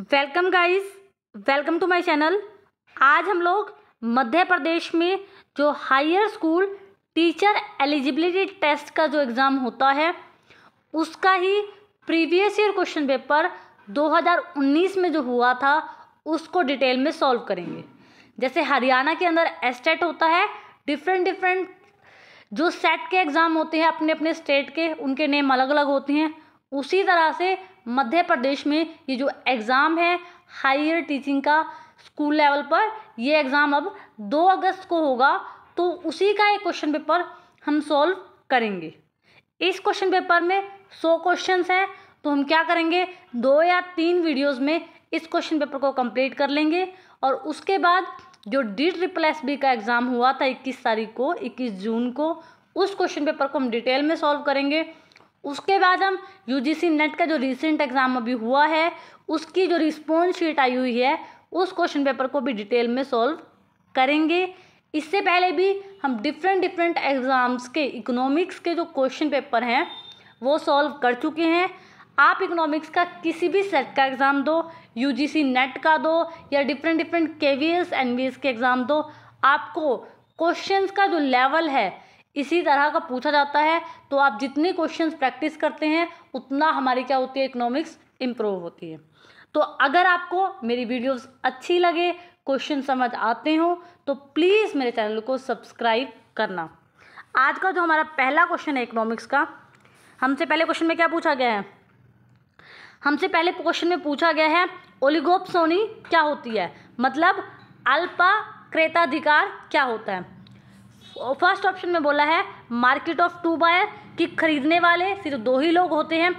welcome guys welcome to my channel आज हम लोग मध्य प्रदेश में जो higher school teacher eligibility test का जो एग्ज़ाम होता है उसका ही प्रीवियस ईयर क्वेश्चन पेपर 2019 में जो हुआ था उसको डिटेल में सॉल्व करेंगे जैसे हरियाणा के अंदर एस्टेट e होता है डिफरेंट डिफरेंट जो सेट के एग्ज़ाम होते हैं अपने अपने स्टेट के उनके नेम अलग अलग होते हैं उसी तरह से मध्य प्रदेश में ये जो एग्ज़ाम है हायर टीचिंग का स्कूल लेवल पर ये एग्ज़ाम अब दो अगस्त को होगा तो उसी का एक क्वेश्चन पेपर हम सॉल्व करेंगे इस क्वेश्चन पेपर में सौ क्वेश्चंस हैं तो हम क्या करेंगे दो या तीन वीडियोस में इस क्वेश्चन पेपर को कंप्लीट कर लेंगे और उसके बाद जो डी ट्रिपल एस बी का एग्ज़ाम हुआ था इक्कीस तारीख को इक्कीस जून को उस क्वेश्चन पेपर को हम डिटेल में सॉल्व करेंगे उसके बाद हम यू जी नेट का जो रिसेंट एग्ज़ाम अभी हुआ है उसकी जो रिस्पॉन्स शीट आई हुई है उस क्वेश्चन पेपर को भी डिटेल में सॉल्व करेंगे इससे पहले भी हम डिफरेंट डिफरेंट एग्ज़ाम्स के इकोनॉमिक्स के जो क्वेश्चन पेपर हैं वो सॉल्व कर चुके हैं आप इकोनॉमिक्स का किसी भी सेट का एग्ज़ाम दो यूजीसी नेट का दो या different different K V S N V S के एग्ज़ाम दो आपको क्वेश्चंस का जो लेवल है इसी तरह का पूछा जाता है तो आप जितने क्वेश्चन प्रैक्टिस करते हैं उतना हमारी क्या होती है इकोनॉमिक्स इम्प्रूव होती है तो अगर आपको मेरी वीडियोस अच्छी लगे क्वेश्चन समझ आते हो तो प्लीज़ मेरे चैनल को सब्सक्राइब करना आज का जो हमारा पहला क्वेश्चन है इकोनॉमिक्स का हमसे पहले क्वेश्चन में क्या पूछा गया है हमसे पहले क्वेश्चन में पूछा गया है ओलिगोपसोनी क्या होती है मतलब अल्पा क्रेताधिकार क्या होता है फर्स्ट ऑप्शन में बोला है मार्केट ऑफ टू बायर कि खरीदने वाले सिर्फ दो ही लोग होते हैं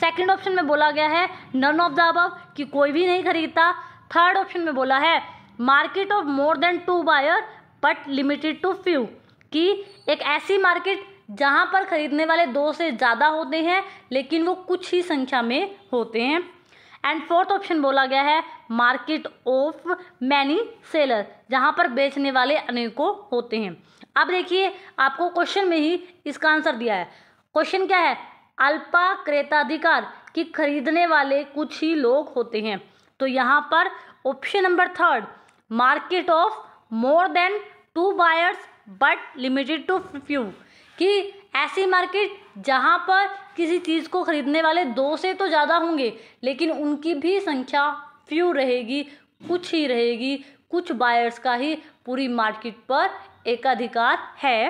सेकंड ऑप्शन में बोला गया है नन ऑफ द अबव कि कोई भी नहीं खरीदता थर्ड ऑप्शन में बोला है market of more than two buyer but limited to few कि एक ऐसी मार्केट जहां पर खरीदने वाले दो से ज़्यादा होते हैं लेकिन वो कुछ ही संख्या में होते हैं एंड फोर्थ ऑप्शन बोला गया है मार्केट ऑफ मैनी सेलर जहाँ पर बेचने वाले अनेकों होते हैं अब देखिए आपको क्वेश्चन में ही इसका आंसर दिया है क्वेश्चन क्या है अल्पा क्रेताधिकार की खरीदने वाले कुछ ही लोग होते हैं तो यहाँ पर option number third market of more than two buyers but limited to few कि ऐसी मार्केट जहाँ पर किसी चीज़ को ख़रीदने वाले दो से तो ज़्यादा होंगे लेकिन उनकी भी संख्या फ्यू रहेगी कुछ ही रहेगी कुछ बायर्स का ही पूरी मार्केट पर एकाधिकार है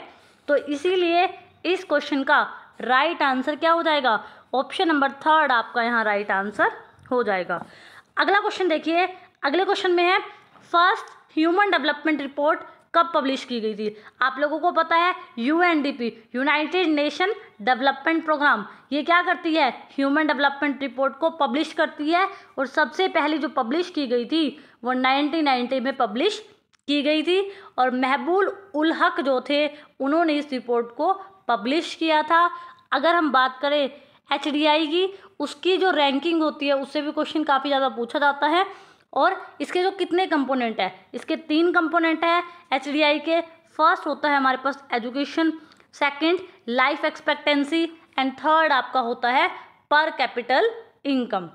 तो इसीलिए इस क्वेश्चन का राइट आंसर क्या हो जाएगा ऑप्शन नंबर थर्ड आपका यहाँ राइट आंसर हो जाएगा अगला क्वेश्चन देखिए अगले क्वेश्चन में है फर्स्ट ह्यूमन डेवलपमेंट रिपोर्ट कब पब्लिश की गई थी आप लोगों को पता है UNDP United Nation development programme ये क्या करती है ह्यूमन डेवलपमेंट रिपोर्ट को पब्लिश करती है और सबसे पहले जो पब्लिश की गई थी वो 1990 में पब्लिश की गई थी और महबूल उल हक जो थे उन्होंने इस रिपोर्ट को पब्लिश किया था अगर हम बात करें एच की उसकी जो रैंकिंग होती है उससे भी क्वेश्चन काफ़ी ज़्यादा पूछा जाता है और इसके जो कितने कंपोनेंट है इसके तीन कंपोनेंट हैं एच के फर्स्ट होता है हमारे पास education second life expectancy and third आपका होता है पर कैपिटल इनकम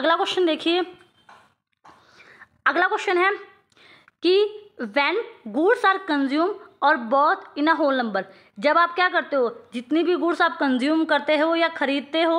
अगला क्वेश्चन देखिए अगला क्वेश्चन है कि वैन गुड्स आर कंज्यूम और both in a whole number जब आप क्या करते हो जितनी भी गुड्स आप कंज्यूम करते हो या ख़रीदते हो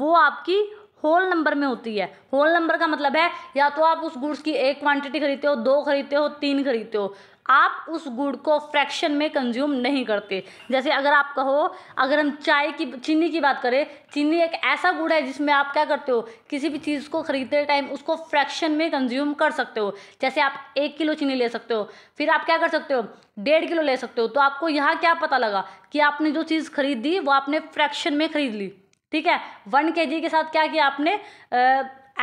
वो आपकी होल नंबर में होती है होल नंबर का मतलब है या तो आप उस गुड्स की एक क्वांटिटी खरीदते हो दो खरीदते हो तीन खरीदते हो आप उस गुड़ को फ्रैक्शन में कंज्यूम नहीं करते जैसे अगर आप कहो अगर हम चाय की चीनी की बात करें चीनी एक ऐसा गुड़ है जिसमें आप क्या करते हो किसी भी चीज़ को खरीदते टाइम उसको फ्रैक्शन में कंज्यूम कर सकते हो जैसे आप एक किलो चीनी ले सकते हो फिर आप क्या कर सकते हो डेढ़ किलो ले सकते हो तो आपको यहाँ क्या पता लगा कि आपने जो चीज़ खरीद दी वो आपने फ्रैक्शन में खरीद ली ठीक है वन के के साथ क्या किया आपने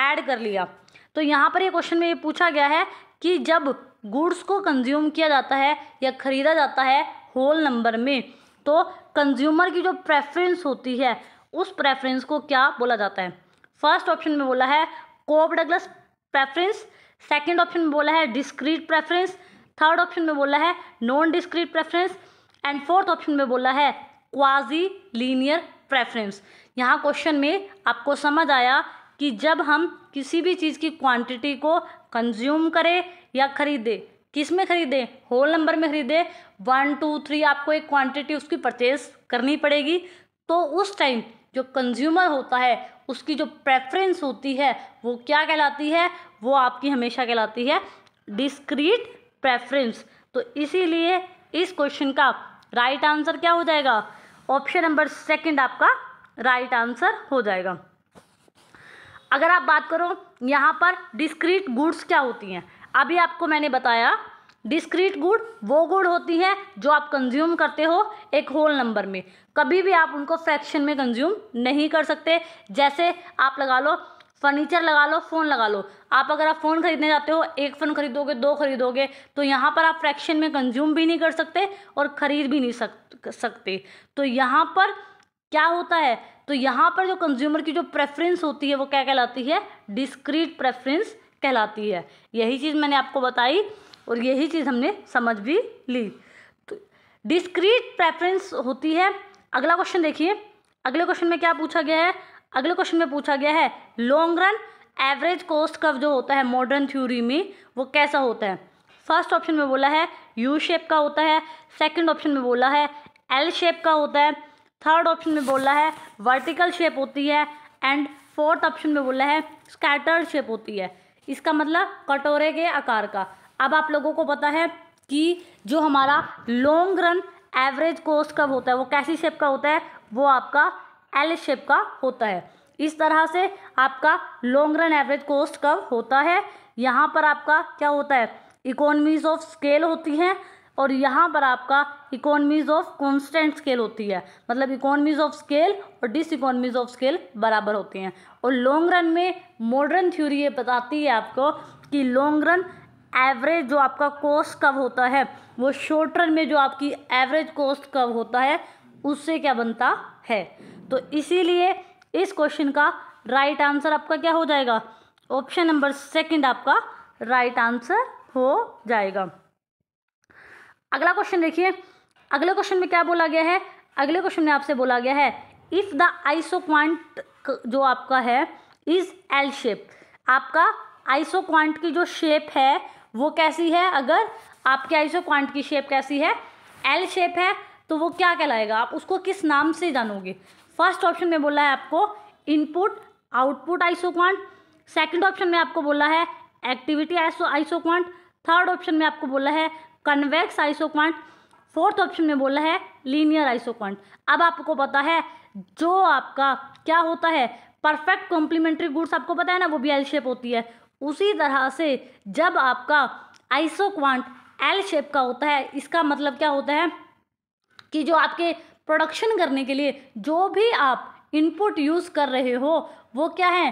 ऐड कर लिया तो यहाँ पर ये क्वेश्चन में ये पूछा गया है कि जब गुड्स को कंज्यूम किया जाता है या ख़रीदा जाता है होल नंबर में तो कंज्यूमर की जो प्रेफरेंस होती है उस प्रेफरेंस को क्या बोला जाता है फर्स्ट ऑप्शन में बोला है Cobb Douglas preference second option में बोला है डिस्क्रीट प्रेफरेंस थर्ड ऑप्शन में बोला है non discrete preference and fourth option में बोला है क्वाजी लीनियर प्रेफरेंस यहाँ क्वेश्चन में आपको समझ आया कि जब हम किसी भी चीज़ की क्वांटिटी को कंज्यूम करें या खरीदे किस में खरीदें होल नंबर में खरीदें वन टू थ्री आपको एक क्वांटिटी उसकी परचेज करनी पड़ेगी तो उस टाइम जो कंज्यूमर होता है उसकी जो प्रेफरेंस होती है वो क्या कहलाती है वो आपकी हमेशा कहलाती है डिस्क्रीट प्रेफरेंस तो इसीलिए इस क्वेश्चन का राइट right आंसर क्या हो जाएगा ऑप्शन नंबर सेकंड आपका राइट right आंसर हो जाएगा अगर आप बात करो यहाँ पर डिस्क्रीट गुड्स क्या होती हैं अभी आपको मैंने बताया डिस्क्रीट गुड वो गुड होती हैं जो आप कंज्यूम करते हो एक होल नंबर में कभी भी आप उनको फ्रैक्शन में कंज्यूम नहीं कर सकते जैसे आप लगा लो फर्नीचर लगा लो फ़ोन लगा लो आप अगर आप फ़ोन खरीदने जाते हो एक फ़ोन खरीदोगे दो खरीदोगे तो यहाँ पर आप फ्रैक्शन में कंज्यूम भी नहीं कर सकते और ख़रीद भी नहीं सक सकते तो यहाँ पर क्या होता है तो यहाँ पर जो कंज्यूमर की जो प्रेफरेंस होती है वो क्या कहलाती है डिस्क्रीट प्रेफरेंस कहलाती है यही चीज़ मैंने आपको बताई और यही चीज़ हमने समझ भी ली तो डिस्क्रीट प्रेफरेंस होती है अगला क्वेश्चन देखिए अगले क्वेश्चन में क्या पूछा गया है अगले क्वेश्चन में पूछा गया है लॉन्ग रन एवरेज कॉस्ट का जो होता है मॉडर्न थ्योरी में वो कैसा होता है फर्स्ट ऑप्शन में बोला है यू शेप का होता है सेकंड ऑप्शन में बोला है एल शेप का होता है थर्ड ऑप्शन में बोला है वर्टिकल शेप होती है एंड फोर्थ ऑप्शन में बोला है स्कैटर्ड शेप होती है इसका मतलब कटोरे के आकार का अब आप लोगों को पता है कि जो हमारा लॉन्ग रन एवरेज कोस्ट कब होता है वो कैसी शेप का होता है वो आपका एल शेप का होता है इस तरह से आपका लॉन्ग रन एवरेज कोस्ट कब होता है यहाँ पर आपका क्या होता है इकोनॉमीज ऑफ स्केल होती हैं और यहाँ पर आपका इकोनॉमीज ऑफ कॉन्स्टेंट स्केल होती है मतलब इकोनॉमीज ऑफ स्केल और डिस इकोनॉमीज ऑफ स्केल बराबर होती हैं और लॉन्ग रन में मॉडर्न थ्योरी ये बताती है आपको कि लॉन्ग रन एवरेज जो आपका कॉस्ट कब होता है वो शॉर्ट रन में जो आपकी एवरेज कॉस्ट कब होता है उससे क्या बनता है तो इसीलिए इस क्वेश्चन का राइट right आंसर आपका क्या हो जाएगा ऑप्शन नंबर सेकंड आपका राइट right आंसर हो जाएगा अगला क्वेश्चन देखिए अगले क्वेश्चन में क्या बोला गया है अगले क्वेश्चन में आपसे बोला गया है इफ़ द आइसो क्वांट जो आपका है इज़ एल शेप आपका आइसो क्वांट की जो शेप है वो कैसी है अगर आपके आइसो क्वांट की शेप कैसी है एल शेप है तो वो क्या कहलाएगा आप उसको किस नाम से जानोगे फर्स्ट ऑप्शन में बोला है आपको input output isoquant second option में आपको बोला है activity iso isoquant third option में आपको बोला है कन्वेक्स आइसोक्वांट फोर्थ ऑप्शन में बोला है लीनियर आइसोक्वांट अब आपको पता है जो आपका क्या होता है परफेक्ट कॉम्प्लीमेंट्री गुड्स आपको पता है ना वो भी एल शेप होती है उसी तरह से जब आपका आइसोक्वांट एल शेप का होता है इसका मतलब क्या होता है कि जो आपके प्रोडक्शन करने के लिए जो भी आप इनपुट यूज़ कर रहे हो वो क्या है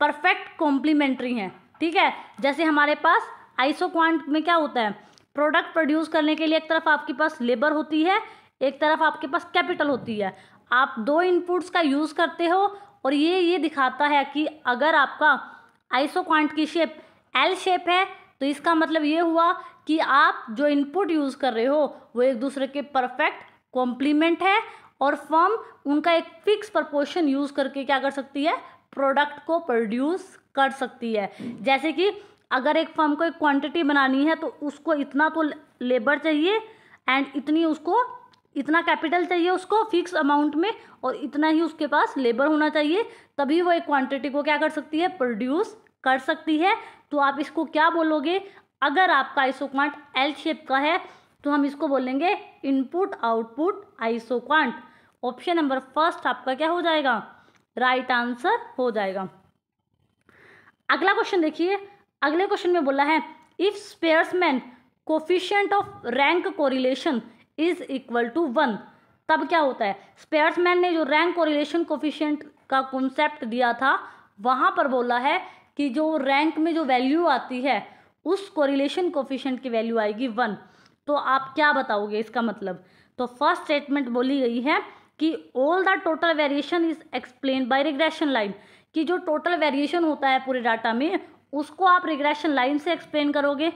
परफेक्ट कॉम्प्लीमेंट्री हैं ठीक है जैसे हमारे पास आइसोक्वांट में क्या होता है प्रोडक्ट प्रोड्यूस करने के लिए एक तरफ आपके पास लेबर होती है एक तरफ आपके पास कैपिटल होती है आप दो इनपुट्स का यूज़ करते हो और ये ये दिखाता है कि अगर आपका आइसो क्वांट की शेप एल शेप है तो इसका मतलब ये हुआ कि आप जो इनपुट यूज़ कर रहे हो वो एक दूसरे के परफेक्ट कॉम्प्लीमेंट है और फर्म उनका एक फिक्स प्रपोर्शन यूज़ करके क्या कर सकती है प्रोडक्ट को प्रोड्यूस कर सकती है जैसे कि अगर एक फर्म को एक क्वांटिटी बनानी है तो उसको इतना तो लेबर चाहिए एंड इतनी उसको इतना कैपिटल चाहिए उसको फिक्स अमाउंट में और इतना ही उसके पास लेबर होना चाहिए तभी वो एक क्वांटिटी को क्या कर सकती है प्रोड्यूस कर सकती है तो आप इसको क्या बोलोगे अगर आपका आइसोक्वांट एल शेप का है तो हम इसको बोलेंगे input output isoquant option number first आपका क्या हो जाएगा राइट right आंसर हो जाएगा अगला क्वेश्चन देखिए अगले क्वेश्चन में बोला है if Spearman coefficient of rank correlation is equal to one तब क्या होता है स्पेयर्समैन ने जो रैंक कोरिलेशन कोफिशियंट का कॉन्सेप्ट दिया था वहां पर बोला है कि जो रैंक में जो वैल्यू आती है उस कोरिलेशन कोफिशियंट की वैल्यू आएगी वन तो आप क्या बताओगे इसका मतलब तो फर्स्ट स्टेटमेंट बोली गई है कि all the total variation is explain by regression line कि जो टोटल वेरिएशन होता है पूरे डाटा में उसको आप रिग्रेशन लाइन से एक्सप्लेन करोगे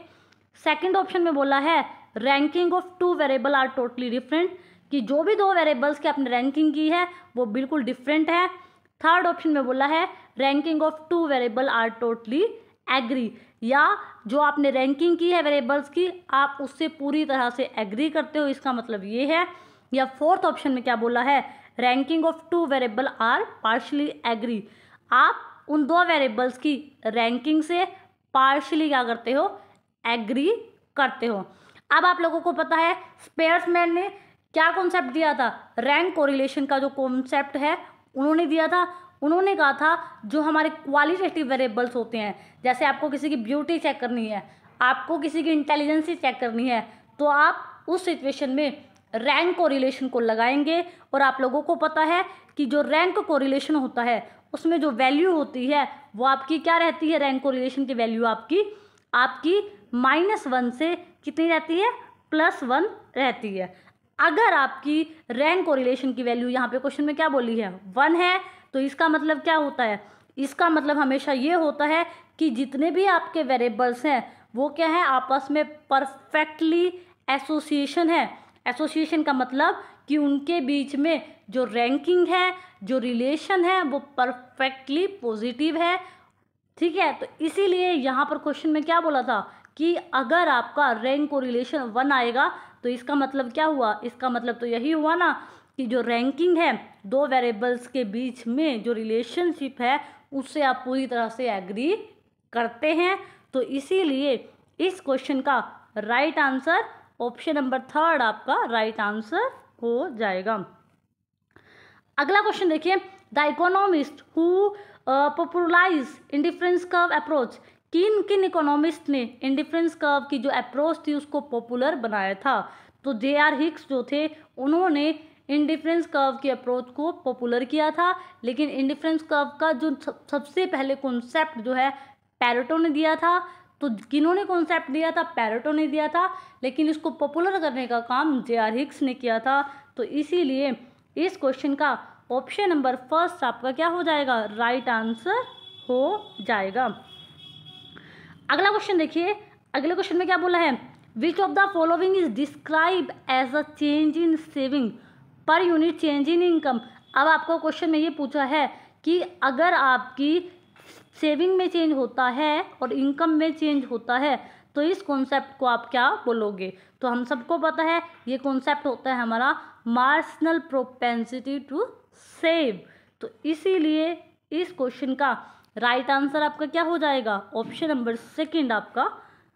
सेकंड ऑप्शन में बोला है ranking of two variable are totally different कि जो भी दो वेरिएबल्स की आपने रैंकिंग की है वो बिल्कुल डिफरेंट है थर्ड ऑप्शन में बोला है ranking of two variable are totally agree या जो आपने रैंकिंग की है वेरिएबल्स की आप उससे पूरी तरह से एग्री करते हो इसका मतलब ये है या फोर्थ ऑप्शन में क्या बोला है ranking of two variable are partially agree आप उन दो वेरिएबल्स की रैंकिंग से पार्शली क्या करते हो एग्री करते हो अब आप लोगों को पता है स्पेयर्समैन ने क्या कॉन्सेप्ट दिया था रैंक कोरिलेशन का जो कॉन्सेप्ट है उन्होंने दिया था उन्होंने कहा था जो हमारे क्वालिटेटिव वेरिएबल्स होते हैं जैसे आपको किसी की ब्यूटी चेक करनी है आपको किसी की इंटेलिजेंसी चेक करनी है तो आप उस सिचुएशन में रैंक कोरिलेशन को लगाएंगे और आप लोगों को पता है कि जो रैंक कोरिलेशन होता है उसमें जो वैल्यू होती है वो आपकी क्या रहती है रैंक कोरिलेशन की वैल्यू आपकी आपकी माइनस वन से कितनी रहती है प्लस वन रहती है अगर आपकी रैंक कोरिलेशन की वैल्यू यहाँ पे क्वेश्चन में क्या बोली है वन है तो इसका मतलब क्या होता है इसका मतलब हमेशा ये होता है कि जितने भी आपके वेरिएबल्स हैं वो क्या है आपस में परफेक्टली एसोसिएशन है एसोसिएशन का मतलब कि उनके बीच में जो रैंकिंग है जो रिलेशन है वो परफेक्टली पॉजिटिव है ठीक है तो इसीलिए यहाँ पर क्वेश्चन में क्या बोला था कि अगर आपका रैंक और रिलेशन वन आएगा तो इसका मतलब क्या हुआ इसका मतलब तो यही हुआ ना कि जो रैंकिंग है दो वेरिएबल्स के बीच में जो रिलेशनशिप है उससे आप पूरी तरह से एग्री करते हैं तो इसीलिए इस क्वेश्चन का right answer option number third आपका राइट आंसर हो जाएगा अगला क्वेश्चन देखिए the economist who popularize indifference curve approach किन किन इकोनॉमिस्ट ने इंडिफरेंस कर्व की जो अप्रोच थी उसको पॉपुलर बनाया था तो जे आर हिक्स जो थे उन्होंने इंडिफरेंस कर्व की अप्रोच को पॉपुलर किया था लेकिन इंडिफरेंस कर्व का जो सबसे पहले कॉन्सेप्ट जो है पैरेटो ने दिया था तो किन्होंने कॉन्सेप्ट दिया था पैरेटो ने दिया था लेकिन इसको पॉपुलर करने का काम जे आर हिक्स ने किया था तो इसीलिए इस क्वेश्चन का ऑप्शन नंबर फर्स्ट आपका क्या हो जाएगा राइट आंसर हो जाएगा अगला क्वेश्चन देखिए अगले क्वेश्चन में क्या बोला है which of the following is describe as a change in saving per unit change in income अब आपको क्वेश्चन में ये पूछा है कि अगर आपकी सेविंग में चेंज होता है और इनकम में चेंज होता है तो इस कॉन्सेप्ट को आप क्या बोलोगे तो हम सबको पता है ये कॉन्सेप्ट होता है हमारा मार्सनल प्रोपेंसिटी टू सेव तो इसीलिए इस क्वेश्चन का राइट right आंसर आपका क्या हो जाएगा ऑप्शन नंबर सेकंड आपका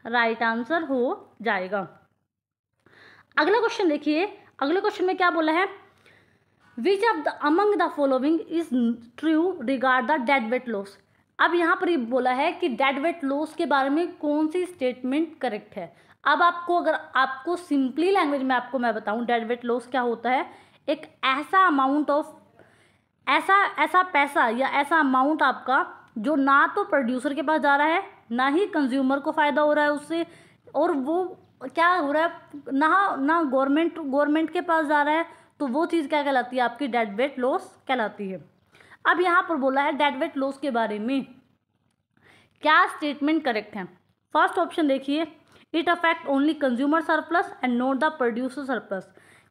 राइट right आंसर हो जाएगा अगला क्वेश्चन देखिए अगले क्वेश्चन में क्या बोला है which of the among the following is true regard the dead weight loss अब यहाँ पर ये बोला है कि डेड वेट लॉस के बारे में कौन सी स्टेटमेंट करेक्ट है अब आपको अगर आपको सिंपली लैंग्वेज में आपको मैं बताऊँ डेड वेट लॉस क्या होता है एक ऐसा अमाउंट ऑफ ऐसा ऐसा पैसा या ऐसा अमाउंट आपका जो ना तो प्रोड्यूसर के पास जा रहा है ना ही कंज्यूमर को फ़ायदा हो रहा है उससे और वो क्या हो रहा है ना ना गवर्नमेंट गवर्नमेंट के पास जा रहा है तो वो चीज़ क्या कहलाती है आपकी डेड वेट लॉस कहलाती है अब यहाँ पर बोला है डेड वेट लॉस के बारे में क्या स्टेटमेंट करेक्ट है फर्स्ट ऑप्शन देखिए it affect only consumer surplus and not the producer surplus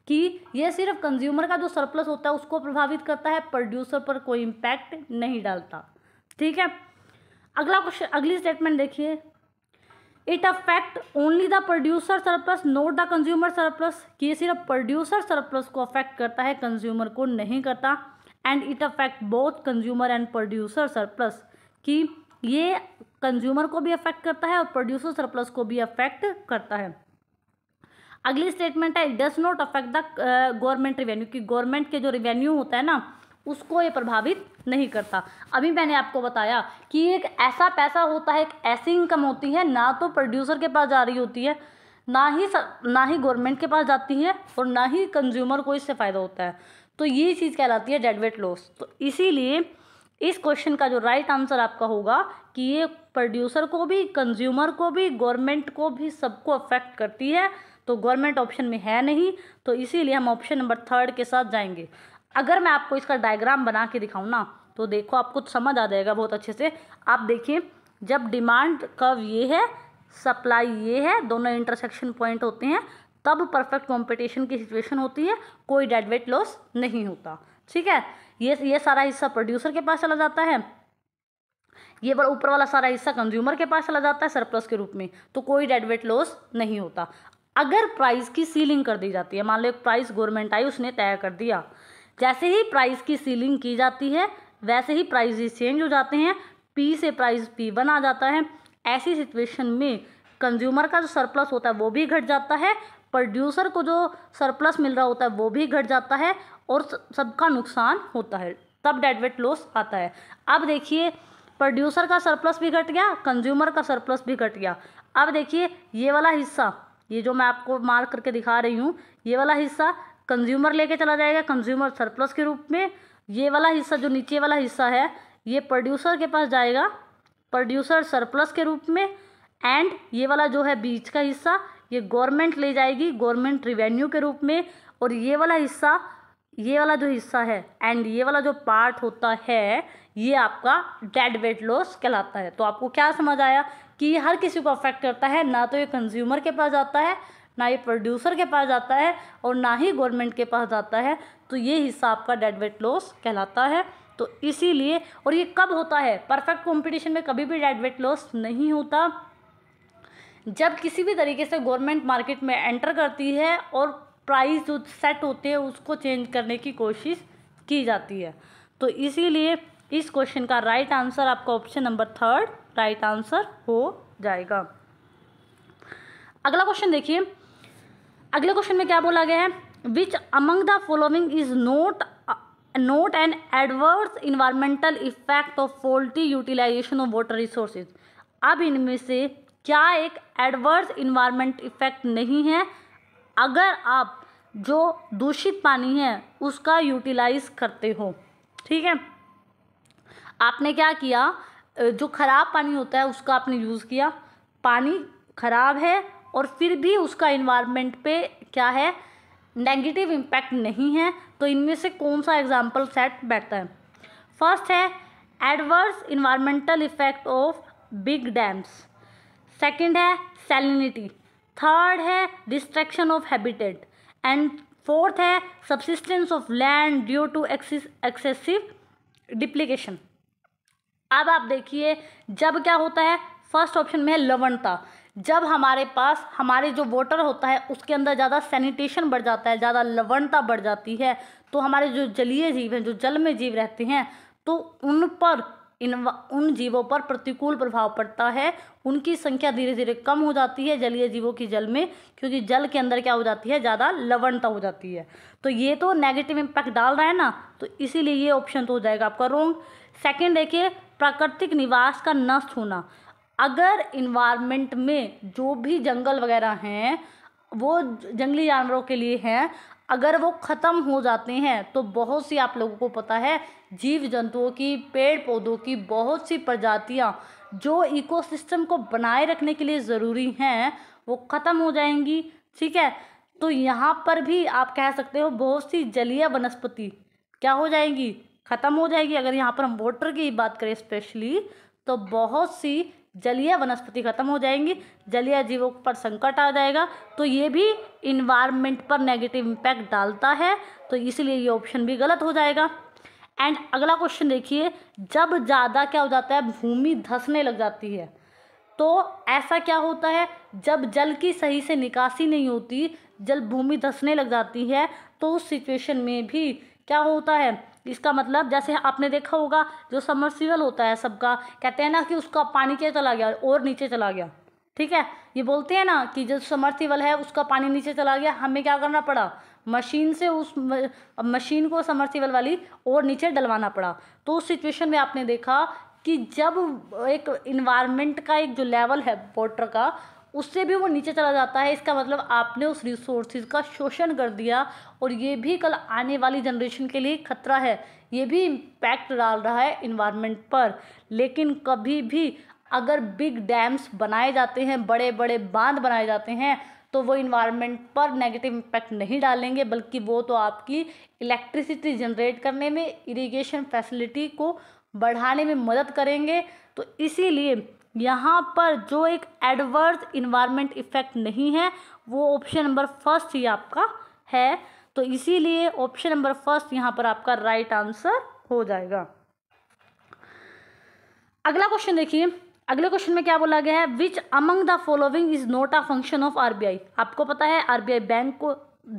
कि यह सिर्फ कंज्यूमर का जो सरप्लस होता है उसको प्रभावित करता है प्रोड्यूसर पर कोई इम्पैक्ट नहीं डालता ठीक है अगला क्वेश्चन अगली स्टेटमेंट देखिए it affect only the producer surplus not the consumer surplus कि ये सिर्फ प्रोड्यूसर सरप्लस को अफेक्ट करता है कंज्यूमर को नहीं करता and it affect both consumer and producer surplus कि ये कंज्यूमर को भी अफेक्ट करता है और प्रोड्यूसर सरप्लस को भी अफेक्ट करता है अगली स्टेटमेंट है it does not affect the government revenue कि गवर्नमेंट के जो रिवेन्यू होता है ना उसको ये प्रभावित नहीं करता अभी मैंने आपको बताया कि एक ऐसा पैसा होता है एक ऐसी इनकम होती है ना तो प्रोड्यूसर के पास जा रही होती है ना ही सर ना ही गवर्नमेंट के पास जाती है और ना ही कंज्यूमर को इससे फ़ायदा होता है तो ये चीज़ कहलाती है डेड वेट लॉस तो इसीलिए इस क्वेश्चन का जो राइट आंसर आपका होगा कि ये प्रोड्यूसर को भी कंज्यूमर को भी गवर्नमेंट को भी सबको अफेक्ट करती है तो गवर्नमेंट ऑप्शन में है नहीं तो इसीलिए हम ऑप्शन नंबर थर्ड के साथ जाएंगे अगर मैं आपको इसका डायग्राम बना के दिखाऊँ ना तो देखो आपको समझ आ जाएगा बहुत अच्छे से आप देखिए जब डिमांड कब ये है सप्लाई ये है दोनों इंटरसेक्शन पॉइंट होते हैं तब परफेक्ट कंपटीशन की सिचुएशन होती है कोई डेड वेट लॉस नहीं होता ठीक है ये ये सारा हिस्सा प्रोड्यूसर के पास चला जाता है ये बड़ा ऊपर वाला सारा हिस्सा कंज्यूमर के पास चला जाता है सरप्लस के रूप में तो कोई डेड वेट लॉस नहीं होता अगर प्राइस की सीलिंग कर दी जाती है मान लो प्राइस गवर्नमेंट आई उसने तय कर दिया जैसे ही प्राइस की सीलिंग की जाती है वैसे ही प्राइस चेंज हो जाते हैं पी से प्राइस पी वन आ जाता है ऐसी सिचुएशन में कंज्यूमर का जो सरप्लस होता है वो भी घट जाता है प्रोड्यूसर को जो सरप्लस मिल रहा होता है वो भी घट जाता है और सबका नुकसान होता है तब डेडवेट लॉस आता है अब देखिए प्रोड्यूसर का सरप्लस भी घट गया कंज्यूमर का सरप्लस भी घट गया अब देखिए ये वाला हिस्सा ये जो मैं आपको मार्क करके दिखा रही हूँ ये वाला हिस्सा कंज्यूमर लेके चला जाएगा कंज्यूमर सरप्लस के रूप में ये वाला हिस्सा जो नीचे वाला हिस्सा है ये प्रोड्यूसर के पास जाएगा प्रोड्यूसर सरप्लस के रूप में एंड ये वाला जो है बीच का हिस्सा ये गवर्नमेंट ले जाएगी गवर्नमेंट रिवेन्यू के रूप में और ये वाला हिस्सा ये वाला जो हिस्सा है एंड ये वाला जो पार्ट होता है ये आपका डेड वेट लॉस कहलाता है तो आपको क्या समझ आया कि ये हर किसी को अफेक्ट करता है ना तो ये कंज्यूमर के पास जाता है ना ये प्रोड्यूसर के पास जाता है और ना ही गवर्नमेंट के पास जाता है तो ये हिस्सा आपका डेड वेट लॉस कहलाता है तो इसीलिए और ये कब होता है परफेक्ट कंपटीशन में कभी भी डेड वेट लॉस नहीं होता जब किसी भी तरीके से गवर्नमेंट मार्केट में एंटर करती है और प्राइस जो सेट होते हैं उसको चेंज करने की कोशिश की जाती है तो इसीलिए इस क्वेश्चन का राइट आंसर आपका option number third right answer हो जाएगा अगला क्वेश्चन देखिए अगले क्वेश्चन में क्या बोला गया है which among the following is not not an adverse environmental effect of faulty utilization of water resources अब इनमें से क्या एक एडवर्स इन्वायरमेंट इफ़ेक्ट नहीं है अगर आप जो दूषित पानी है उसका यूटिलाइज करते हो ठीक है आपने क्या किया जो ख़राब पानी होता है उसका आपने यूज़ किया पानी ख़राब है और फिर भी उसका इन्वायरमेंट पे क्या है नेगेटिव इम्पैक्ट नहीं है तो इनमें से कौन सा एग्जाम्पल सेट बैठता है फर्स्ट है adverse environmental effect of big dams second है सेलिनिटी थर्ड है destruction of habitat and fourth है subsistence of land due to excessive depletion अब आप देखिए जब क्या होता है फर्स्ट ऑप्शन में है लवणता जब हमारे पास हमारे जो वाटर होता है उसके अंदर ज़्यादा सैनिटेशन बढ़ जाता है ज़्यादा लवणता बढ़ जाती है तो हमारे जो जलीय जीव हैं जो जल में जीव रहते हैं तो उन पर इन उन जीवों पर प्रतिकूल प्रभाव पड़ता है उनकी संख्या धीरे धीरे कम हो जाती है जलीय जीवों की जल में क्योंकि जल के अंदर क्या हो जाती है ज़्यादा लवणता हो जाती है तो ये तो नेगेटिव इम्पैक्ट डाल रहा है ना तो इसीलिए ये ऑप्शन तो हो जाएगा आपका रोंग सेकेंड देखिए प्राकृतिक निवास का नष्ट होना अगर इन्वायरमेंट में जो भी जंगल वगैरह हैं वो जंगली जानवरों के लिए हैं अगर वो ख़त्म हो जाते हैं तो बहुत सी आप लोगों को पता है जीव जंतुओं की पेड़ पौधों की बहुत सी प्रजातियाँ जो इकोसिस्टम को बनाए रखने के लिए ज़रूरी हैं वो ख़त्म हो जाएंगी ठीक है तो यहाँ पर भी आप कह सकते हो बहुत सी जलीय वनस्पति क्या हो जाएंगी ख़त्म हो जाएगी अगर यहाँ पर हम वोटर की बात करें स्पेशली तो बहुत सी जलीय वनस्पति खत्म हो जाएंगी जलीय जीवों पर संकट आ जाएगा तो ये भी इन्वायरमेंट पर नेगेटिव इम्पैक्ट डालता है तो इसीलिए ये ऑप्शन भी गलत हो जाएगा एंड अगला क्वेश्चन देखिए जब ज़्यादा क्या हो जाता है भूमि धंसने लग जाती है तो ऐसा क्या होता है जब जल की सही से निकासी नहीं होती जल भूमि धंसने लग जाती है तो उस सिचुएशन में भी क्या होता है इसका मतलब जैसे आपने देखा होगा जो समरसिवल होता है सबका कहते हैं ना कि उसका पानी क्या चला गया और नीचे चला गया ठीक है ये बोलते हैं ना कि जो समरसिवल है उसका पानी नीचे चला गया हमें क्या करना पड़ा मशीन से उस मशीन को समरसिवल वाली और नीचे डलवाना पड़ा तो उस सिचुएशन में आपने देखा कि जब एक इन्वायरमेंट का एक जो लेवल है वाटर का उससे भी वो नीचे चला जाता है इसका मतलब आपने उस रिसोर्सेज का शोषण कर दिया और ये भी कल आने वाली जनरेशन के लिए खतरा है ये भी इम्पैक्ट डाल रहा है इन्वायरमेंट पर लेकिन कभी भी अगर बिग डैम्स बनाए जाते हैं बड़े बड़े बांध बनाए जाते हैं तो वो इन्वायरमेंट पर नेगेटिव इम्पैक्ट नहीं डालेंगे बल्कि वो तो आपकी इलेक्ट्रिसिटी जनरेट करने में इरीगेशन फैसिलिटी को बढ़ाने में मदद करेंगे तो इसीलिए यहाँ पर जो एक एडवर्स इन्वायरमेंट इफ़ेक्ट नहीं है वो ऑप्शन नंबर फर्स्ट ही आपका है तो इसीलिए ऑप्शन नंबर फर्स्ट यहाँ पर आपका राइट right आंसर हो जाएगा अगला क्वेश्चन देखिए अगले क्वेश्चन में क्या बोला गया है which among the following is not a function of RBI आपको पता है आरबीआई बैंक को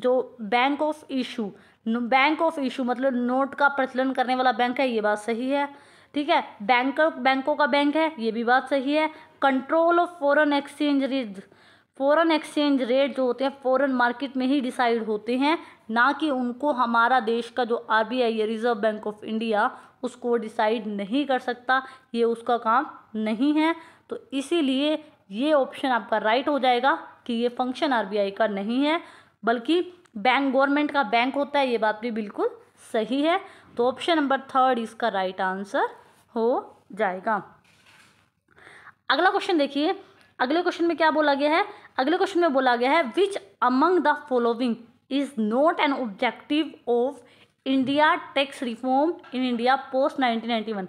जो bank of issue bank of issue मतलब नोट का प्रचलन करने वाला बैंक है ये बात सही है ठीक है बैंक बैंकों का बैंक है ये भी बात सही है control of foreign exchange rate foreign exchange rate जो होते हैं फॉरेन मार्केट में ही डिसाइड होते हैं ना कि उनको हमारा देश का जो आर बी आई है रिजर्व बैंक ऑफ इंडिया उसको डिसाइड नहीं कर सकता ये उसका काम नहीं है तो इसीलिए ये ऑप्शन आपका राइट हो जाएगा कि ये फंक्शन आर बी आई का नहीं है बल्कि बैंक गवर्नमेंट का बैंक होता है ये बात भी बिल्कुल सही है तो ऑप्शन नंबर थर्ड इसका राइट आंसर हो जाएगा अगला क्वेश्चन देखिए अगले क्वेश्चन में क्या बोला गया है अगले क्वेश्चन में बोला गया है which among the following is not an objective of India tax reform in India post 1991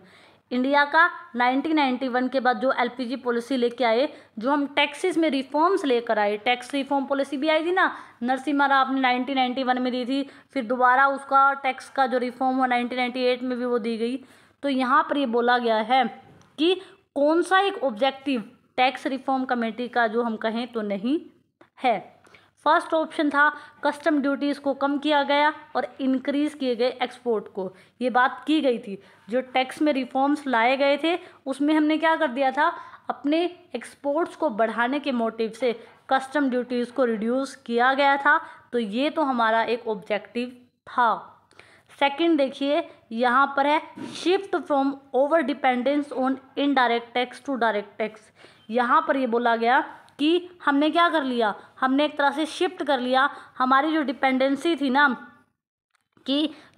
India का 1991 के बाद जो एलपीजी पॉलिसी लेके आए जो हम टैक्सेस में रिफॉर्म्स लेकर आए टैक्स रिफॉर्म पॉलिसी भी आई थी ना नरसिम्हा राव ने 1991 में दी थी फिर दोबारा उसका टैक्स का जो रिफॉर्म हुआ 1998 में भी वो दी गई तो यहाँ पर ये बोला गया है कि कौन सा एक ऑब्जेक्टिव टैक्स रिफॉर्म कमेटी का जो हम कहें तो नहीं है फर्स्ट ऑप्शन था कस्टम ड्यूटीज़ को कम किया गया और इंक्रीज़ किए गए एक्सपोर्ट को ये बात की गई थी जो टैक्स में रिफॉर्म्स लाए गए थे उसमें हमने क्या कर दिया था अपने एक्सपोर्ट्स को बढ़ाने के मोटिव से कस्टम ड्यूटीज़ को रिड्यूस किया गया था तो ये तो हमारा एक ऑब्जेक्टिव था सेकंड देखिए यहाँ पर है shift from over dependence on indirect tax to direct tax यहाँ पर ये बोला गया कि हमने क्या कर लिया हमने एक तरह से शिफ्ट कर लिया हमारी जो डिपेंडेंसी थी ना कि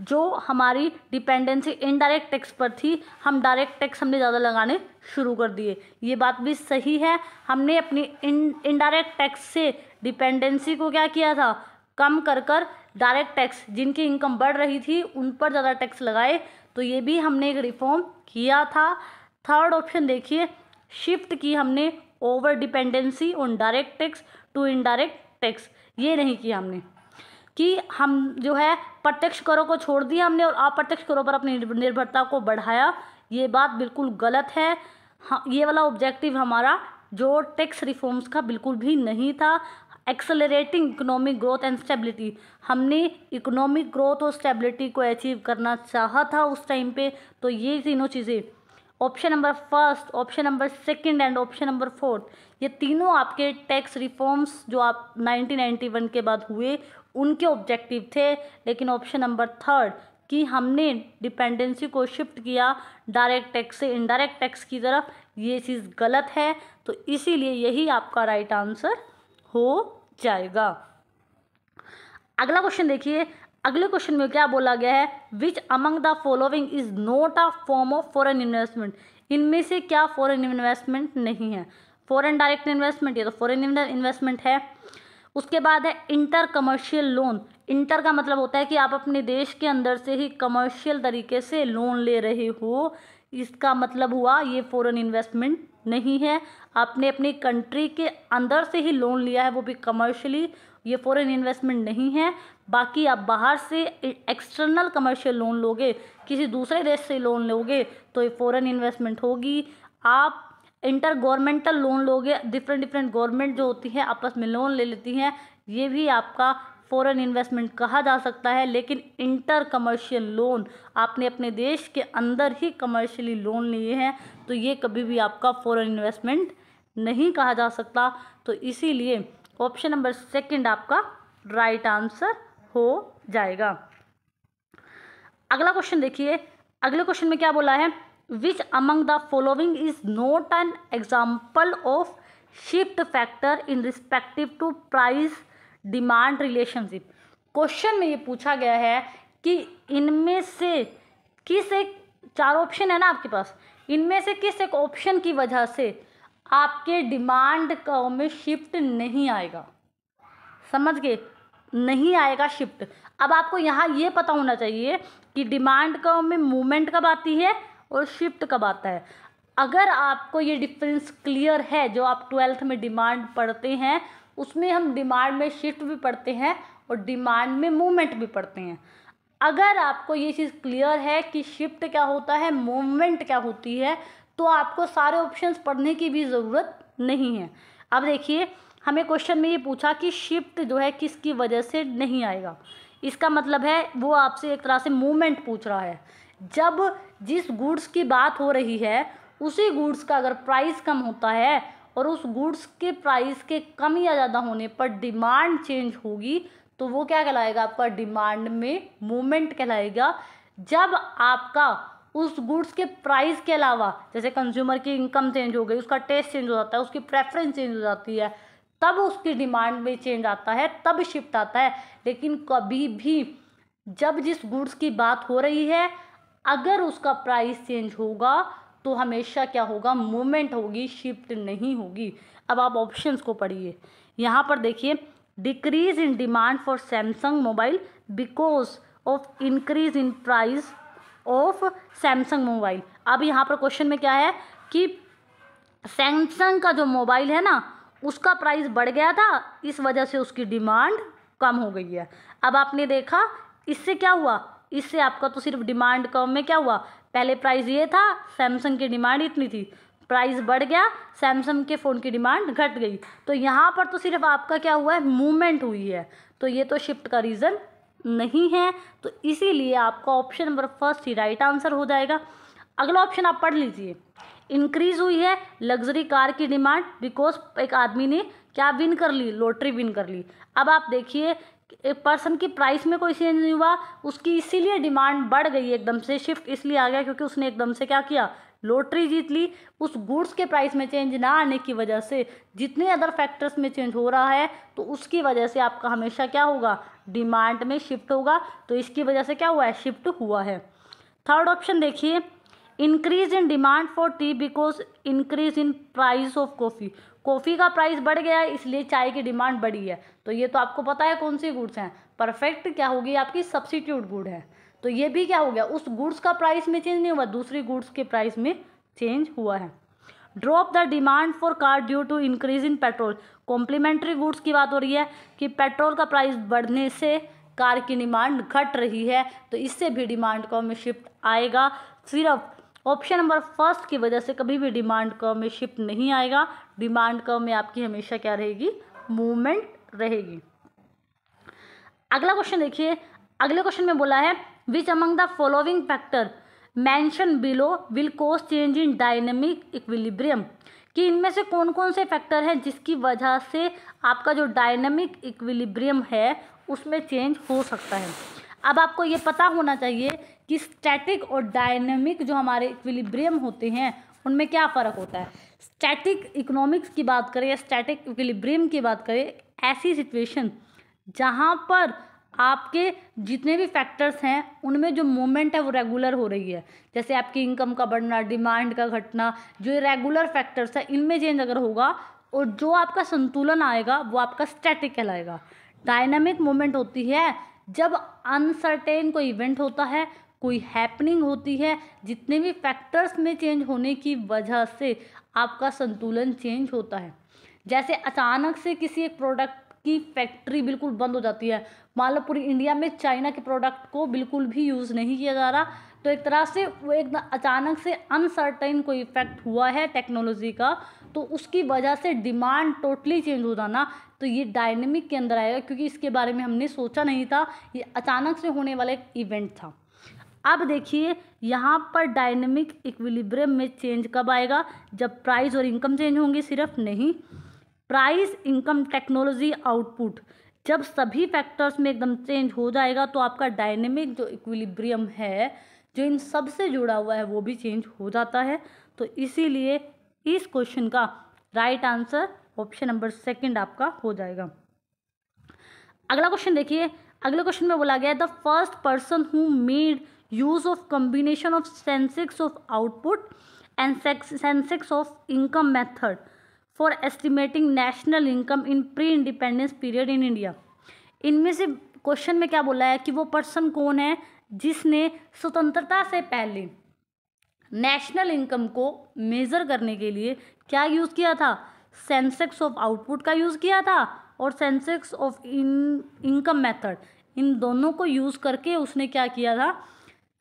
जो हमारी डिपेंडेंसी इनडायरेक्ट टैक्स पर थी हम डायरेक्ट टैक्स हमने ज़्यादा लगाने शुरू कर दिए ये बात भी सही है हमने अपनी इन इनडायरेक्ट टैक्स से डिपेंडेंसी को क्या किया था कम कर कर डायरेक्ट टैक्स जिनकी इनकम बढ़ रही थी उन पर ज़्यादा टैक्स लगाए तो ये भी हमने एक रिफॉर्म किया था थर्ड ऑप्शन देखिए शिफ्ट की हमने over dependency on direct tax to indirect tax ये नहीं किया हमने कि हम जो है प्रत्यक्ष करों को छोड़ दिया हमने और अप्रत्यक्ष करों पर अपनी निर्भरता को बढ़ाया ये बात बिल्कुल गलत है हाँ ये वाला ऑब्जेक्टिव हमारा जो टैक्स रिफॉर्म्स का बिल्कुल भी नहीं था accelerating economic growth and stability हमने इकोनॉमिक ग्रोथ और स्टेबिलिटी को अचीव करना चाहा था उस टाइम पे तो ये तीनों चीज़ें option number first option number second and option number fourth ये तीनों आपके टैक्स रिफॉर्म्स जो आप 1991 के बाद हुए उनके ऑब्जेक्टिव थे लेकिन ऑप्शन नंबर थर्ड कि हमने डिपेंडेंसी को शिफ्ट किया डायरेक्ट टैक्स से इनडायरेक्ट टैक्स की तरफ ये चीज़ गलत है तो इसीलिए यही आपका राइट आंसर हो जाएगा अगला क्वेश्चन देखिए अगले क्वेश्चन में क्या बोला गया है which among the following is not a form of foreign investment इनमें से क्या फॉरन इन्वेस्टमेंट नहीं है फॉरन डायरेक्ट इन्वेस्टमेंट ये तो फॉरन इन्वेस्टमेंट है उसके बाद है इंटर कमर्शियल लोन इंटर का मतलब होता है कि आप अपने देश के अंदर से ही कमर्शियल तरीके से लोन ले रहे हो इसका मतलब हुआ ये फॉरेन इन्वेस्टमेंट नहीं है आपने अपनी कंट्री के अंदर से ही लोन लिया है वो भी कमर्शियली ये फॉरेन इन्वेस्टमेंट नहीं है बाकी आप बाहर से एक्सटर्नल कमर्शियल लोन लोगे किसी दूसरे देश से लोन लोगे तो ये फॉरेन इन्वेस्टमेंट होगी आप इंटर गवर्नमेंटल लोन लोगे डिफरेंट डिफरेंट गवर्नमेंट जो होती हैं आपस में लोन ले लेती हैं ये भी आपका फॉरेन इन्वेस्टमेंट कहा जा सकता है लेकिन इंटर कमर्शियल लोन आपने अपने देश के अंदर ही कमर्शियली लोन लिए हैं तो ये कभी भी आपका फॉरेन इन्वेस्टमेंट नहीं कहा जा सकता तो इसीलिए ऑप्शन नंबर सेकंड आपका राइट right आंसर हो जाएगा अगला क्वेश्चन देखिए अगले क्वेश्चन में क्या बोला है which among the following is not an example of shift factor in respective to price demand relationship question में ये पूछा गया है कि इनमें से किस एक चार ऑप्शन है ना आपके पास इनमें से किस एक ऑप्शन की वजह से आपके डिमांड का में शिफ्ट नहीं आएगा समझ गए नहीं आएगा शिफ्ट अब आपको यहाँ ये पता होना चाहिए कि डिमांड का में मूवमेंट कब आती है और शिफ्ट कब आता है अगर आपको ये डिफरेंस क्लियर है जो आप ट्वेल्थ में डिमांड पढ़ते हैं उसमें हम डिमांड में शिफ्ट भी पढ़ते हैं और डिमांड में मूवमेंट भी पढ़ते हैं अगर आपको ये चीज़ क्लियर है कि शिफ्ट क्या होता है मूवमेंट क्या होती है तो आपको सारे ऑप्शंस पढ़ने की भी ज़रूरत नहीं है अब देखिए हमें क्वेश्चन में ये पूछा कि शिफ्ट जो है किसकी वजह से नहीं आएगा इसका मतलब है वो आपसे एक तरह से मूवमेंट पूछ रहा है जब जिस गुड्स की बात हो रही है उसी गुड्स का अगर प्राइस कम होता है और उस गुड्स के प्राइस के कम या ज़्यादा होने पर डिमांड चेंज होगी तो वो क्या कहलाएगा आपका डिमांड में मूवमेंट कहलाएगा जब आपका उस गुड्स के प्राइस के अलावा जैसे कंज्यूमर की इनकम चेंज हो गई उसका टेस्ट चेंज हो जाता है उसकी प्रेफरेंस चेंज हो जाती है तब उसकी डिमांड में चेंज आता है तब शिफ्ट आता है लेकिन कभी भी जब जिस गुड्स की बात हो रही है अगर उसका प्राइस चेंज होगा तो हमेशा क्या होगा मूवमेंट होगी शिफ्ट नहीं होगी अब आप ऑप्शंस को पढ़िए यहाँ पर देखिए decrease in demand for Samsung mobile because of increase in price of Samsung mobile अब यहाँ पर क्वेश्चन में क्या है कि सैमसंग का जो मोबाइल है ना उसका प्राइस बढ़ गया था इस वजह से उसकी डिमांड कम हो गई है अब आपने देखा इससे क्या हुआ इससे आपका तो सिर्फ डिमांड कम में क्या हुआ पहले प्राइस ये था सैमसंग की डिमांड इतनी थी प्राइस बढ़ गया सैमसंग के फ़ोन की डिमांड घट गई तो यहाँ पर तो सिर्फ आपका क्या हुआ है मूवमेंट हुई है तो ये तो शिफ्ट का रीज़न नहीं है तो इसीलिए आपका ऑप्शन नंबर फर्स्ट ही राइट आंसर हो जाएगा अगला ऑप्शन आप पढ़ लीजिए इंक्रीज हुई है लग्जरी कार की डिमांड बिकॉज एक आदमी ने क्या विन कर ली लॉटरी विन कर ली अब आप देखिए एक पर्सन की प्राइस में कोई चेंज नहीं हुआ उसकी इसीलिए डिमांड बढ़ गई एकदम से शिफ्ट इसलिए आ गया क्योंकि उसने एकदम से क्या किया लॉटरी जीत ली उस गुड्स के प्राइस में चेंज ना आने की वजह से जितने अदर फैक्टर्स में चेंज हो रहा है तो उसकी वजह से आपका हमेशा क्या होगा डिमांड में शिफ्ट होगा तो इसकी वजह से क्या हुआ है शिफ्ट हुआ है थर्ड ऑप्शन देखिए increase in demand for tea because increase in price of coffee coffee का प्राइस बढ़ गया है इसलिए चाय की डिमांड बढ़ी है तो ये तो आपको पता है कौन सी गुड्स हैं परफेक्ट क्या होगी आपकी सब्सिट्यूट गुड है तो ये भी क्या हो गया उस गुड्स का प्राइस में चेंज नहीं हुआ दूसरी गुड्स के प्राइस में चेंज हुआ है drop the demand for car due to increase in petrol complementary goods की बात हो रही है कि पेट्रोल का प्राइस बढ़ने से कार की डिमांड घट रही है तो इससे भी डिमांड को हमें शिफ्ट आएगा सिर्फ ऑप्शन नंबर फर्स्ट की वजह से कभी भी डिमांड कर्व में शिफ्ट नहीं आएगा डिमांड कर्व में आपकी हमेशा क्या रहेगी मूवमेंट रहेगी अगला क्वेश्चन देखिए अगले क्वेश्चन में बोला है which among the following factor mention below will cause change in dynamic equilibrium कि इनमें से कौन कौन से फैक्टर हैं जिसकी वजह से आपका जो डायनेमिक इक्विलिब्रियम है उसमें चेंज हो सकता है अब आपको ये पता होना चाहिए कि स्टैटिक और डायनेमिक जो हमारे इक्विलिब्रियम होते हैं उनमें क्या फ़र्क होता है स्टैटिक इकोनॉमिक्स की बात करें या स्टैटिक इक्विलिब्रियम की बात करें ऐसी सिचुएशन जहाँ पर आपके जितने भी फैक्टर्स हैं उनमें जो मूवमेंट है वो रेगुलर हो रही है जैसे आपकी इनकम का बढ़ना डिमांड का घटना जो रेगुलर फैक्टर्स है इनमें चेंज अगर होगा और जो आपका संतुलन आएगा वो आपका स्टैटिक कहलाएगा डायनामिक मूवमेंट होती है जब अनसर्टेन कोई इवेंट होता है कोई हैपनिंग होती है जितने भी फैक्टर्स में चेंज होने की वजह से आपका संतुलन चेंज होता है जैसे अचानक से किसी एक प्रोडक्ट की फैक्ट्री बिल्कुल बंद हो जाती है मान लो पूरी इंडिया में चाइना के प्रोडक्ट को बिल्कुल भी यूज़ नहीं किया जा रहा तो एक तरह से वो एक अचानक से अनसर्टेन कोई इफेक्ट हुआ है टेक्नोलॉजी का तो उसकी वजह से डिमांड टोटली चेंज हो जाना तो ये डायनेमिक के अंदर आएगा क्योंकि इसके बारे में हमने सोचा नहीं था ये अचानक से होने वाला एक इवेंट था अब देखिए यहाँ पर डायनेमिक इक्विलिब्रियम में चेंज कब आएगा जब प्राइस और इनकम चेंज होंगे सिर्फ नहीं प्राइस इनकम टेक्नोलॉजी आउटपुट जब सभी फैक्टर्स में एकदम चेंज हो जाएगा तो आपका डायनेमिक जो इक्विलिब्रियम है जो इन सब से जुड़ा हुआ है वो भी चेंज हो जाता है तो इसीलिए इस क्वेश्चन का right answer option number second आपका हो जाएगा अगला क्वेश्चन देखिए अगले क्वेश्चन में बोला गया the first person who made use of combination of census of output and census of income method for estimating national income in pre independence period in India इनमें से क्वेश्चन में क्या बोला है कि वो पर्सन कौन है जिसने स्वतंत्रता से पहले नेशनल इनकम को मेज़र करने के लिए क्या यूज़ किया था सेंसेक्स ऑफ आउटपुट का यूज़ किया था और census of in income method इन दोनों को यूज़ करके उसने क्या किया था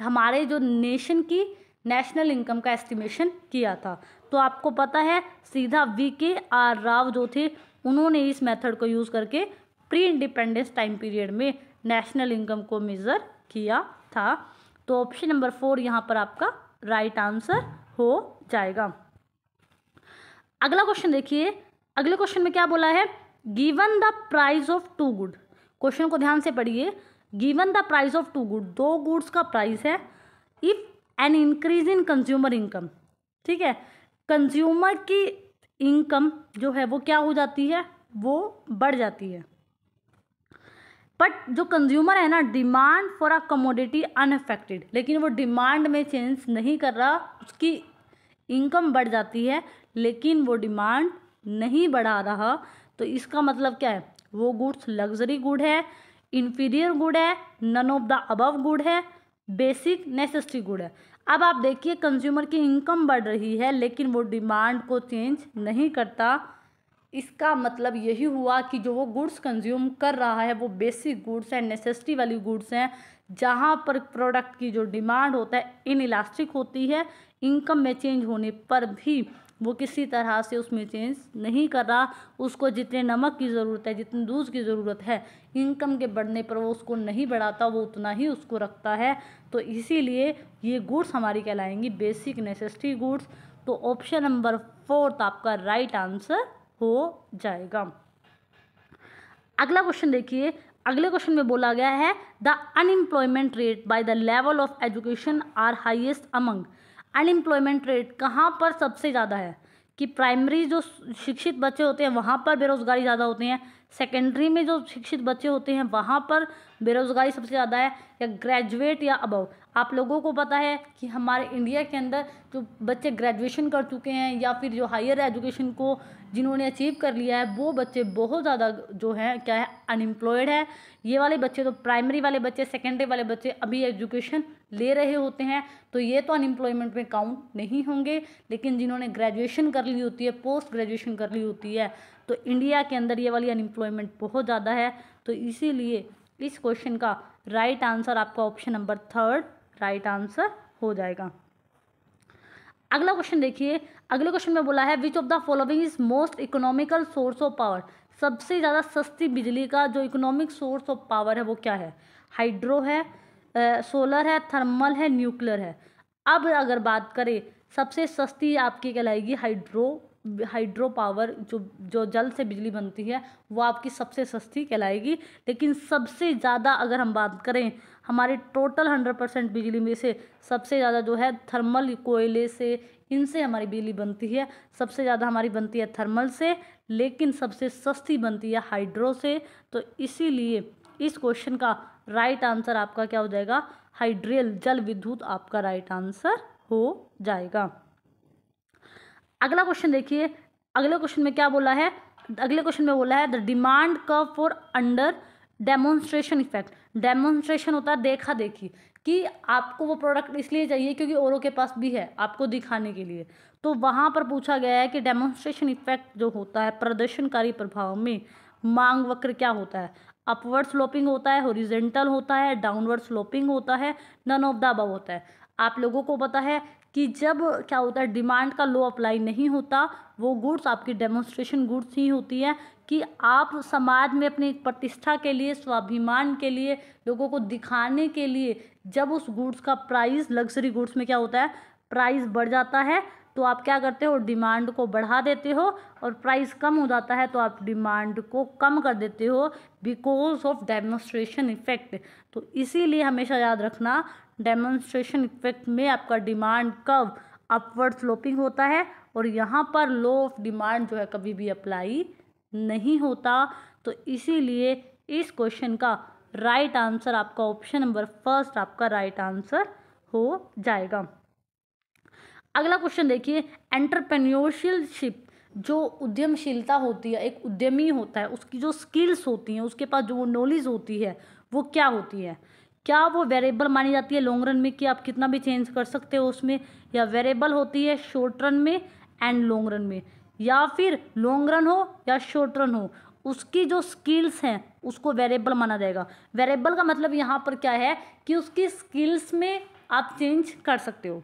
हमारे जो नेशन की नेशनल इनकम का एस्टिमेशन किया था तो आपको पता है सीधा वी के आर राव जो थे उन्होंने इस मेथड को यूज़ करके प्री इंडिपेंडेंस टाइम पीरियड में नेशनल इनकम को मेज़र किया था तो ऑप्शन नंबर फोर यहाँ पर आपका राइट right आंसर हो जाएगा अगला क्वेश्चन देखिए अगले क्वेश्चन में क्या बोला है given the price of two good question को ध्यान से पढ़िए given the price of two good दो गुड्स का प्राइस है if an increase in consumer income ठीक है कंज्यूमर की इनकम जो है वो क्या हो जाती है वो बढ़ जाती है बट जो कंज्यूमर है ना demand for a commodity unaffected लेकिन वो डिमांड में चेंज नहीं कर रहा उसकी इनकम बढ़ जाती है लेकिन वो डिमांड नहीं बढ़ा रहा तो इसका मतलब क्या है वो गुड्स लग्जरी गुड है इन्फीरियर गुड है none of the above good है बेसिक नेसेसरी गुड है अब आप देखिए कंज्यूमर की इनकम बढ़ रही है लेकिन वो डिमांड को चेंज नहीं करता इसका मतलब यही हुआ कि जो वो गुड्स कंज्यूम कर रहा है वो बेसिक गुड्स हैं नेसेसिटी वाली गुड्स हैं जहाँ पर प्रोडक्ट की जो डिमांड होता है इन इलास्टिक होती है इनकम में चेंज होने पर भी वो किसी तरह से उसमें चेंज नहीं कर रहा उसको जितने नमक की ज़रूरत है जितने दूध की ज़रूरत है इनकम के बढ़ने पर वो उसको नहीं बढ़ाता वो उतना ही उसको रखता है तो इसीलिए ये गुड्स हमारी कहलाएंगी बेसिक नेसेसिटी गुड्स तो ऑप्शन नंबर फोर्थ आपका राइट आंसर हो जाएगा अगला क्वेश्चन देखिए अगले क्वेश्चन में बोला गया है the unemployment rate by the level of education are highest among unemployment rate कहाँ पर सबसे ज़्यादा है कि प्राइमरी जो शिक्षित बच्चे होते हैं वहाँ पर बेरोज़गारी ज़्यादा होती है सेकेंडरी में जो शिक्षित बच्चे होते हैं वहाँ पर बेरोज़गारी सबसे ज़्यादा है या ग्रेजुएट या अबव आप लोगों को पता है कि हमारे इंडिया के अंदर जो बच्चे ग्रेजुएशन कर चुके हैं या फिर जो हायर एजुकेशन को जिन्होंने अचीव कर लिया है वो बच्चे बहुत ज़्यादा जो है क्या है अनएम्प्लॉयड है ये वाले बच्चे तो प्राइमरी वाले बच्चे सेकेंडरी वाले बच्चे अभी एजुकेशन ले रहे होते हैं तो ये तो अनएम्प्लॉयमेंट में काउंट नहीं होंगे लेकिन जिन्होंने ग्रेजुएशन कर ली होती है पोस्ट ग्रेजुएशन कर ली होती है तो इंडिया के अंदर ये वाली अनएम्प्लॉयमेंट बहुत ज़्यादा है तो इसीलिए इस क्वेश्चन का राइट आंसर आपका option number third right answer हो जाएगा अगला क्वेश्चन देखिए अगले क्वेश्चन में बोला है which of the following is most economical source of power सबसे ज़्यादा सस्ती बिजली का जो इकोनॉमिक सोर्स ऑफ पावर है वो क्या है हाइड्रो है सोलर है थर्मल है न्यूक्लियर है अब अगर बात करें सबसे सस्ती आपकी कहलाएगी हाइड्रो हाइड्रो पावर जो जो जल से बिजली बनती है वो आपकी सबसे सस्ती कहलाएगी लेकिन सबसे ज़्यादा अगर हम बात करें हमारे टोटल हंड्रेड परसेंट बिजली में से सबसे ज़्यादा जो है थर्मल कोयले से इनसे हमारी बिजली बनती है सबसे ज़्यादा हमारी बनती है थर्मल से लेकिन सबसे सस्ती बनती है हाइड्रो से तो इसीलिए इस क्वेश्चन का राइट आंसर आपका क्या हो जाएगा हाइड्रियल जल विद्युत आपका राइट आंसर हो जाएगा अगला क्वेश्चन देखिए अगले क्वेश्चन में क्या बोला है अगले क्वेश्चन में बोला है the demand curve for under demonstration effect demonstration होता है देखा देखी कि आपको वो प्रोडक्ट इसलिए चाहिए क्योंकि औरों के पास भी है आपको दिखाने के लिए तो वहाँ पर पूछा गया है कि डेमोन्स्ट्रेशन इफेक्ट जो होता है प्रदर्शनकारी प्रभाव में मांग वक्र क्या होता है अपवर्ड स्लोपिंग होता है होरिजेंटल होता है डाउनवर्ड स्लोपिंग होता है नन ऑफ द अब होता है आप लोगों को पता है कि जब क्या होता है डिमांड का लो अप्लाई नहीं होता वो गुड्स आपकी डेमोन्स्ट्रेशन गुड्स ही होती है कि आप समाज में अपनी प्रतिष्ठा के लिए स्वाभिमान के लिए लोगों को दिखाने के लिए जब उस गुड्स का प्राइस लग्जरी गुड्स में क्या होता है प्राइस बढ़ जाता है तो आप क्या करते हो डिमांड को बढ़ा देते हो और प्राइस कम हो जाता है तो आप डिमांड को कम कर देते हो बिकॉज ऑफ डेमोन्स्ट्रेशन इफेक्ट तो इसीलिए हमेशा याद रखना डेमोन्स्ट्रेशन इफेक्ट में आपका डिमांड कब अपवर्ड स्लोपिंग होता है और यहाँ पर लो ऑफ डिमांड जो है कभी भी अप्लाई नहीं होता तो इसीलिए इस क्वेश्चन का राइट आंसर आपका ऑप्शन नंबर फर्स्ट आपका राइट आंसर हो जाएगा अगला क्वेश्चन देखिए एंटरप्रेन्योरशिप जो उद्यमशीलता होती है एक उद्यमी होता है उसकी जो स्किल्स होती हैं उसके पास जो नॉलेज होती है वो क्या होती है क्या वो वेरिएबल मानी जाती है लॉन्ग रन में कि आप कितना भी चेंज कर सकते हो उसमें या वेरिएबल होती है शॉर्ट रन में एंड लॉन्ग रन में या फिर लॉन्ग रन हो या शॉर्ट रन हो उसकी जो स्किल्स हैं उसको वेरिएबल माना जाएगा वेरिएबल का मतलब यहाँ पर क्या है कि उसकी स्किल्स में आप चेंज कर सकते हो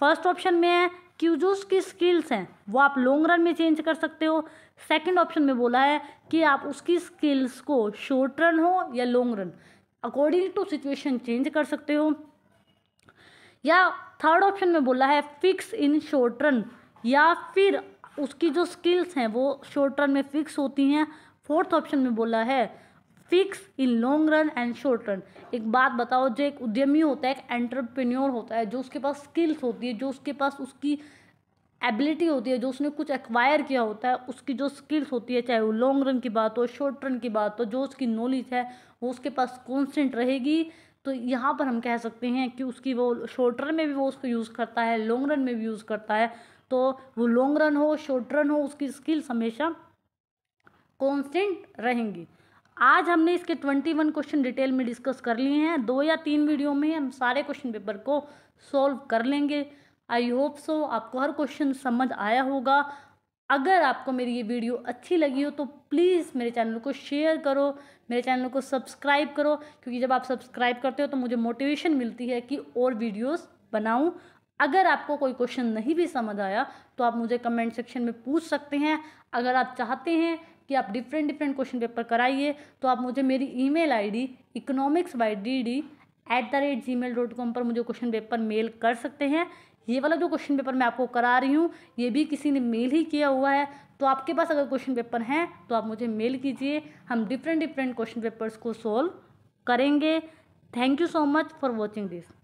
फर्स्ट ऑप्शन में है कि जो उसकी स्किल्स हैं वो आप लॉन्ग रन में चेंज कर सकते हो सेकंड ऑप्शन में बोला है कि आप उसकी स्किल्स को शॉर्ट रन हो या long run according to situation change कर सकते हो या थर्ड ऑप्शन में बोला है फिक्स इन शॉर्ट रन या फिर उसकी जो स्किल्स हैं वो शॉर्ट रन में फिक्स होती हैं फोर्थ ऑप्शन में बोला है fix in long run and short run एक बात बताओ जो एक उद्यमी होता है एक एंटरप्रेन्योर होता है जो उसके पास स्किल्स होती है जो उसके पास उसकी एबिलिटी होती है जो उसने कुछ एक्वायर किया होता है उसकी जो स्किल्स होती है चाहे वो लॉन्ग रन की बात हो शॉर्ट रन की बात हो जो उसकी नॉलेज है वो उसके पास कॉन्स्टेंट रहेगी तो यहाँ पर हम कह सकते हैं कि उसकी वो शॉर्ट रन में भी वो उसको यूज़ करता है लॉन्ग रन में भी यूज़ करता है तो वो लॉन्ग रन हो शॉर्ट रन हो उसकी स्किल्स हमेशा कॉन्स्टेंट रहेंगी आज हमने इसके ट्वेंटी वन क्वेश्चन डिटेल में डिस्कस कर लिए हैं दो या तीन वीडियो में हम सारे क्वेश्चन पेपर को सॉल्व कर लेंगे आई होप सो आपको हर क्वेश्चन समझ आया होगा अगर आपको मेरी ये वीडियो अच्छी लगी हो तो प्लीज़ मेरे चैनल को शेयर करो मेरे चैनल को सब्सक्राइब करो क्योंकि जब आप सब्सक्राइब करते हो तो मुझे मोटिवेशन मिलती है कि और वीडियोस बनाऊं अगर आपको कोई क्वेश्चन नहीं भी समझ आया तो आप मुझे कमेंट सेक्शन में पूछ सकते हैं अगर आप चाहते हैं कि आप डिफरेंट डिफरेंट क्वेश्चन पेपर कराइए तो आप मुझे मेरी email ID economics by D D at the rate G mail dot com पर मुझे क्वेश्चन पेपर मेल कर सकते हैं ये वाला जो क्वेश्चन पेपर मैं आपको करा रही हूँ ये भी किसी ने मेल ही किया हुआ है तो आपके पास अगर क्वेश्चन पेपर हैं तो आप मुझे मेल कीजिए हम डिफरेंट डिफरेंट क्वेश्चन पेपर्स को सोल्व करेंगे thank you so much for watching this